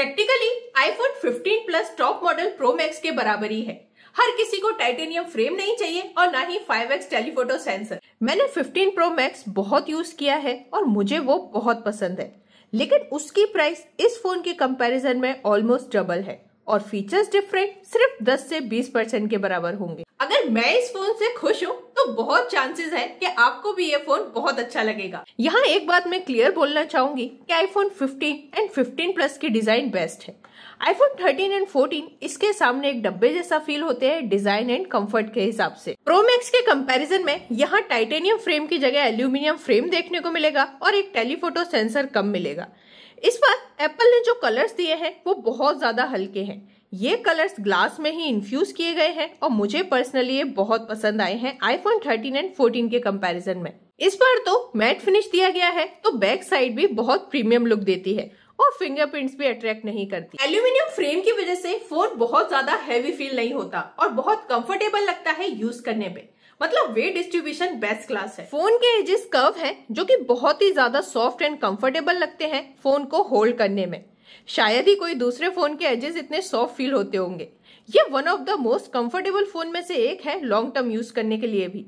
practically iPhone 15 plus top model pro max के बराबर ही है हर किसी को टाइटेनियम फ्रेम नहीं चाहिए और ना ही 5x टेलीफोटो सेंसर मैंने 15 प्रो मैक्स बहुत यूज किया है और मुझे वो बहुत पसंद है लेकिन उसकी प्राइस इस फोन के कंपैरिजन में ऑलमोस्ट डबल है और फीचर्स डिफरेंट सिर्फ 10 से 20 परसेंट के बराबर होंगे अगर मैं इस फोन से खुश हूँ तो बहुत चांसेस है कि आपको भी ये फोन बहुत अच्छा लगेगा यहाँ एक बात मैं क्लियर बोलना चाहूंगी कि आईफोन 15 एंड 15 प्लस की डिजाइन बेस्ट है आईफोन 13 एंड 14 इसके सामने एक डब्बे जैसा फील होते हैं डिजाइन एंड कम्फर्ट के हिसाब से प्रोमैक्स के कम्पेरिजन में यहाँ टाइटेनियम फ्रेम की जगह एल्यूमिनियम फ्रेम देखने को मिलेगा और एक टेलीफोटो सेंसर कम मिलेगा इस पर एप्पल ने जो कलर्स दिए हैं वो बहुत ज़्यादा हल्के हैं ये कलर्स ग्लास में ही इन्फ्यूज किए गए हैं और मुझे पर्सनली ये बहुत पसंद आए हैं आईफोन 13 एंड 14 के कंपैरिजन में इस पर तो मैट फिनिश दिया गया है तो बैक साइड भी बहुत प्रीमियम लुक देती है और फिंगरप्रिंट्स भी अट्रैक्ट नहीं करती एल्यूमिनियम फ्रेम की वजह से फोन बहुत ज्यादा हैवी फील नहीं होता और बहुत कंफर्टेबल लगता है यूज करने में मतलब वेट डिस्ट्रीब्यूशन बेस्ट क्लास है फोन के एजेस कर्व है जो की बहुत ही ज्यादा सॉफ्ट एंड कम्फर्टेबल लगते हैं फोन को होल्ड करने में शायद ही कोई दूसरे फोन के एजेस इतने सॉफ्ट फील होते होंगे ये one of the most comfortable phone में से एक है लॉन्ग टर्म यूज करने के लिए भी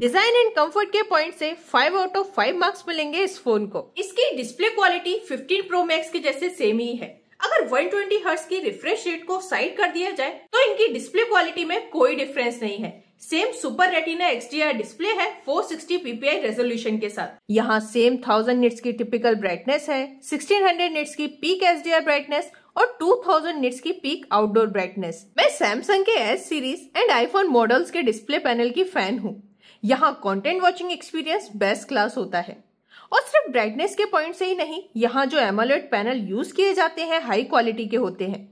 डिजाइन एंड कंफर्ट के पॉइंट से 5 आउट ऑफ 5 मार्क्स मिलेंगे इस फोन को इसकी डिस्प्ले क्वालिटी 15 प्रो मैक्स के जैसे सेम ही है अगर 120 ट्वेंटी की रिफ्रेश रेट को साइड कर दिया जाए तो इनकी डिस्प्ले क्वालिटी में कोई डिफरेंस नहीं है same super retina XDR display है 460 पीपीआई रेजोल्यूशन के साथ यहाँ सेम 1000 निट्स की टिपिकल ब्राइटनेस है 1600 निट्स की पीक एसडीआर ब्राइटनेस और 2000 निट्स की पीक आउटडोर ब्राइटनेस मैं सैमसंग के S series and iPhone models के डिस्प्ले पैनल की फैन हूँ यहाँ content watching experience best class होता है और सिर्फ ब्राइटनेस के पॉइंट से ही नहीं यहाँ जो एमोलेट पैनल यूज किए जाते हैं हाई क्वालिटी के होते हैं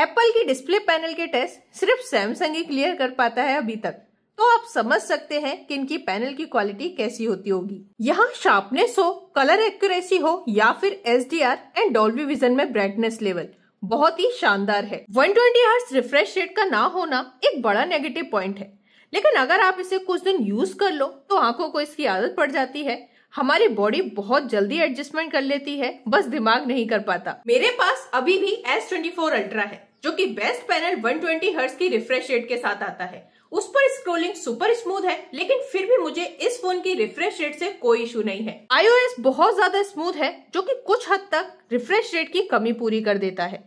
एप्पल की डिस्प्ले पैनल के टेस्ट सिर्फ सैमसंग ही क्लियर कर पाता है अभी तक तो आप समझ सकते हैं कि इनकी पैनल की क्वालिटी कैसी होती होगी यहाँ शार्पनेस हो कलर एक्यूरेसी हो या फिर S D R and Dolby vision में ब्राइटनेस लेवल बहुत ही शानदार है 120 ट्वेंटी हर्ट्स रिफ्रेश रेट का ना होना एक बड़ा नेगेटिव पॉइंट है लेकिन अगर आप इसे कुछ दिन यूज कर लो तो आंखों को इसकी आदत पड़ जाती है हमारी बॉडी बहुत जल्दी एडजस्टमेंट कर लेती है बस दिमाग नहीं कर पाता मेरे पास अभी भी एस ट्वेंटी फोर अल्ट्रा है जो कि बेस्ट पैनल 120 ट्वेंटी हर्ट की रिफ्रेश रेट के साथ आता है उस पर स्क्रोलिंग सुपर स्मूथ है लेकिन फिर भी मुझे इस फोन की रिफ्रेश रेट से कोई इशू नहीं है आईओ बहुत ज्यादा स्मूथ है जो कि कुछ हद तक रिफ्रेश रेट की कमी पूरी कर देता है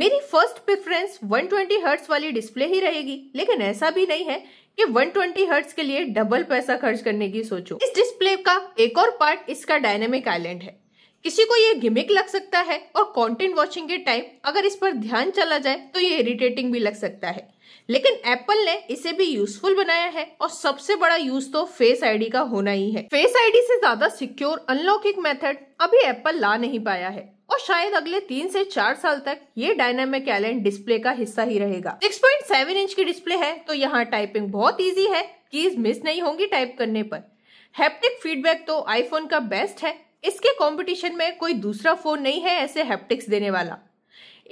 मेरी फर्स्ट प्रेफरेंस 120 ट्वेंटी हर्ट्स वाली डिस्प्ले ही रहेगी लेकिन ऐसा भी नहीं है कि 120 ट्वेंटी हर्ट्स के लिए डबल पैसा खर्च करने की सोचो इस डिस्प्ले का एक और पार्ट इसका डायनेमिक आइलैंड है किसी को ये गिमिक लग सकता है और कंटेंट वाचिंग के टाइम अगर इस पर ध्यान चला जाए तो ये इरिटेटिंग भी लग सकता है लेकिन एप्पल ने इसे भी यूजफुल बनाया है और सबसे बड़ा यूज तो फेस आईडी का होना ही है फेस आईडी से ज्यादा सिक्योर अनलॉकिंग मेथड अभी एप्पल ला नहीं पाया है और शायद अगले तीन से चार साल तक ये डायनामिक एलेंट डिस्प्ले का हिस्सा ही रहेगा 6.7 इंच की डिस्प्ले है तो यहाँ टाइपिंग बहुत इजी है कीज मिस नहीं होंगी टाइप करने पर हैप्टिक फीडबैक तो आईफोन का बेस्ट है इसके कंपटीशन में कोई दूसरा फोन नहीं है ऐसे हैप्टिक्स देने वाला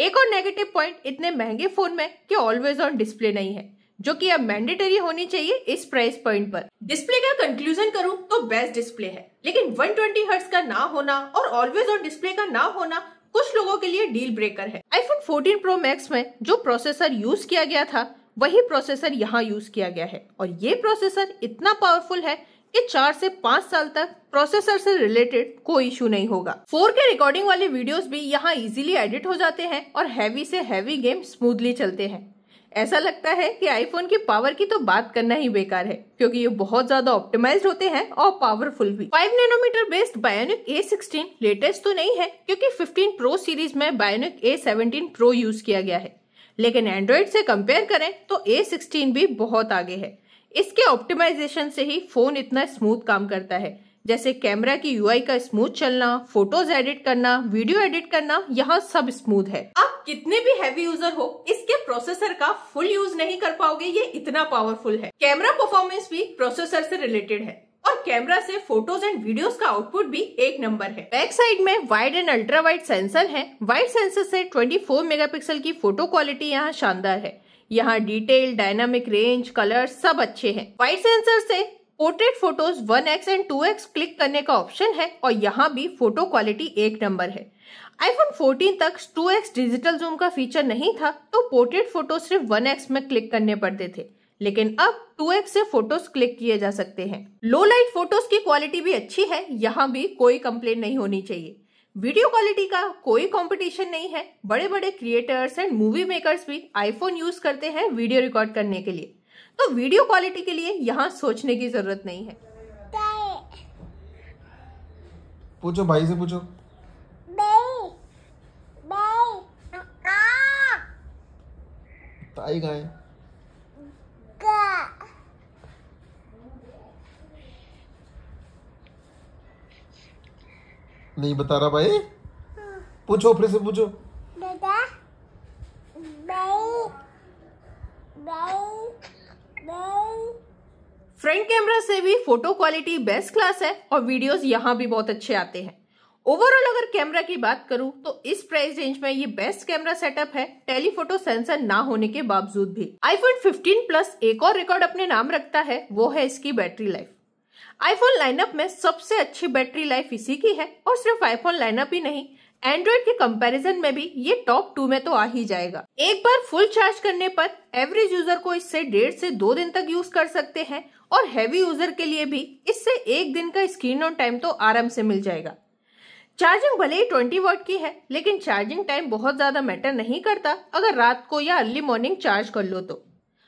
एक और नेगेटिव पॉइंट इतने महंगे फोन में कि ऑलवेज ऑन डिस्प्ले नहीं है जो कि अब मैंडेटरी होनी चाहिए इस प्राइस पॉइंट पर डिस्प्ले का कंक्लूजन करूं तो बेस्ट डिस्प्ले है लेकिन 120 ट्वेंटी का ना होना और ऑलवेज ऑन डिस्प्ले का ना होना कुछ लोगों के लिए डील ब्रेकर है आईफोन 14 प्रो मैक्स में जो प्रोसेसर यूज किया गया था वही प्रोसेसर यहाँ यूज किया गया है और ये प्रोसेसर इतना पावरफुल है कि चार से पाँच साल तक प्रोसेसर से रिलेटेड कोई इशू नहीं होगा 4K रिकॉर्डिंग वाले वीडियोस भी यहाँ इजीली एडिट हो जाते हैं और हैवी से हैवी गेम स्मूथली चलते हैं ऐसा लगता है कि आईफोन की पावर की तो बात करना ही बेकार है क्योंकि ये बहुत ज्यादा ऑप्टिमाइज्ड होते हैं और पावरफुल भी 5 nanometre based bionic A16 latest तो नहीं है क्योंकि 15 प्रो सीरीज में बायोनिक A17 प्रो यूज किया गया है लेकिन एंड्रॉइड से कंपेयर करें तो A16 भी बहुत आगे है इसके ऑप्टिमाइजेशन से ही फोन इतना स्मूथ काम करता है जैसे कैमरा की यूआई का स्मूथ चलना फोटोज एडिट करना वीडियो एडिट करना यहाँ सब स्मूथ है आप कितने भी हैवी यूजर हो इसके प्रोसेसर का फुल यूज नहीं कर पाओगे ये इतना पावरफुल है कैमरा परफॉर्मेंस भी प्रोसेसर से रिलेटेड है और कैमरा से फोटोज एंड वीडियोस का आउटपुट भी एक नंबर है बैक साइड में wide and ultra wide sensor है वाइड सेंसर से 24 मेगापिक्सल की फोटो क्वालिटी यहाँ शानदार है यहाँ डिटेल डायनामिक रेंज कलर सब अच्छे हैं वाइड सेंसर से portrait photos 1x and 2x click करने का ऑप्शन है और यहाँ भी फोटो क्वालिटी एक नंबर है आईफोन 14 तक 2x डिजिटल जूम का फीचर नहीं था तो पोर्ट्रेट फोटो सिर्फ 1x में क्लिक करने पड़ते थे लेकिन अब 2x से फोटोज क्लिक किए जा सकते हैं लो लाइट फोटोज की क्वालिटी भी अच्छी है यहाँ भी कोई कंप्लेन नहीं होनी चाहिए वीडियो क्वालिटी का कोई कंपटीशन नहीं है बड़े बड़े क्रिएटर्स एंड मूवी मेकर्स भी आईफोन यूज करते हैं वीडियो रिकॉर्ड करने के लिए तो वीडियो क्वालिटी के लिए यहाँ सोचने की जरूरत नहीं है पूछो भाई से पूछो ताई गाय नहीं बता रहा भाई पूछो फिर से पूछो दादा फ्रंट कैमरा से भी फोटो क्वालिटी बेस्ट क्लास है और वीडियोस यहाँ भी बहुत अच्छे आते हैं ओवरऑल अगर कैमरा की बात करूं तो इस प्राइस रेंज में ये बेस्ट कैमरा सेटअप है टेलीफोटो सेंसर ना होने के बावजूद भी आईफोन 15 प्लस एक और रिकॉर्ड अपने नाम रखता है वो है इसकी बैटरी लाइफ आईफोन लाइनअप में सबसे अच्छी बैटरी लाइफ इसी की है और सिर्फ आईफोन लाइनअप ही नहीं एंड्रॉइड के कंपैरिजन में भी ये टॉप टू में तो आ ही जाएगा एक बार फुल चार्ज करने पर एवरेज यूजर को इससे डेढ़ से दो दिन तक यूज कर सकते हैं और हैवी यूजर के लिए भी इससे एक दिन का स्क्रीन ऑन टाइम तो आराम से मिल जाएगा चार्जिंग भले ही ट्वेंटी वॉट की है लेकिन चार्जिंग टाइम बहुत ज़्यादा मैटर नहीं करता अगर रात को या अर्ली मॉर्निंग चार्ज कर लो तो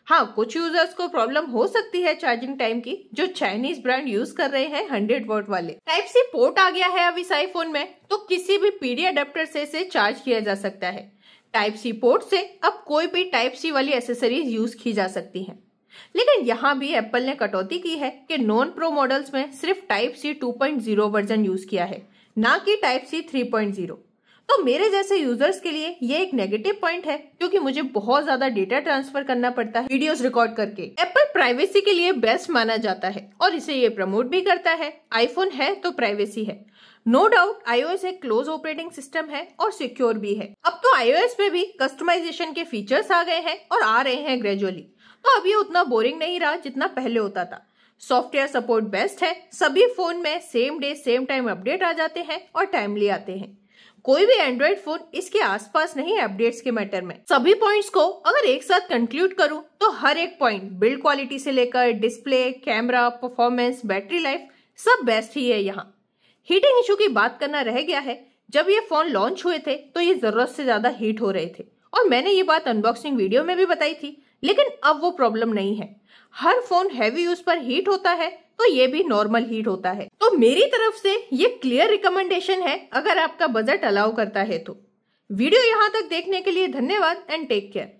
हाँ कुछ यूजर्स को प्रॉब्लम हो सकती है चार्जिंग टाइम की जो चाइनीज ब्रांड यूज कर रहे हैं हंड्रेड वॉट वाले टाइप सी पोर्ट आ गया है अब इस आईफोन में तो किसी भी पीडी अडेप्टर से इसे चार्ज किया जा सकता है टाइप सी पोर्ट से अब कोई भी टाइप सी वाली एसेसरीज यूज की जा सकती है लेकिन यहाँ भी एप्पल ने कटौती की है कि नॉन प्रो मॉडल्स में सिर्फ टाइप सी 2.0 वर्जन यूज किया है ना कि टाइप सी 3.0 तो मेरे जैसे यूजर्स के लिए ये एक नेगेटिव पॉइंट है क्योंकि मुझे बहुत ज्यादा डेटा ट्रांसफर करना पड़ता है वीडियोस रिकॉर्ड करके एप्पल प्राइवेसी के लिए बेस्ट माना जाता है और इसे ये प्रमोट भी करता है आईफोन है तो प्राइवेसी है नो डाउट आईओएस एक क्लोज ऑपरेटिंग सिस्टम है और सिक्योर भी है अब तो आईओएस में भी कस्टमाइजेशन के फीचर्स आ गए हैं और आ रहे हैं ग्रेजुअली तो अब ये उतना बोरिंग नहीं रहा जितना पहले होता था सॉफ्टवेयर सपोर्ट बेस्ट है सभी फोन में same day same time update आ जाते हैं और टाइमली आते हैं कोई भी एंड्रॉइड फोन इसके आसपास नहीं है अपडेट्स के मैटर में सभी पॉइंट्स को अगर एक साथ कंक्लूड करूं तो हर एक पॉइंट बिल्ड क्वालिटी से लेकर display camera performance battery life सब बेस्ट ही है यहाँ हीटिंग इशू की बात करना रह गया है जब ये फोन लॉन्च हुए थे तो ये जरूरत से ज्यादा हीट हो रहे थे और मैंने ये बात अनबॉक्सिंग वीडियो में भी बताई थी लेकिन अब वो प्रॉब्लम नहीं है हर फोन हैवी यूज पर हीट होता है तो ये भी नॉर्मल हीट होता है तो मेरी तरफ से ये क्लियर रिकमेंडेशन है अगर आपका बजट अलाउ करता है तो वीडियो यहाँ तक देखने के लिए धन्यवाद एंड टेक केयर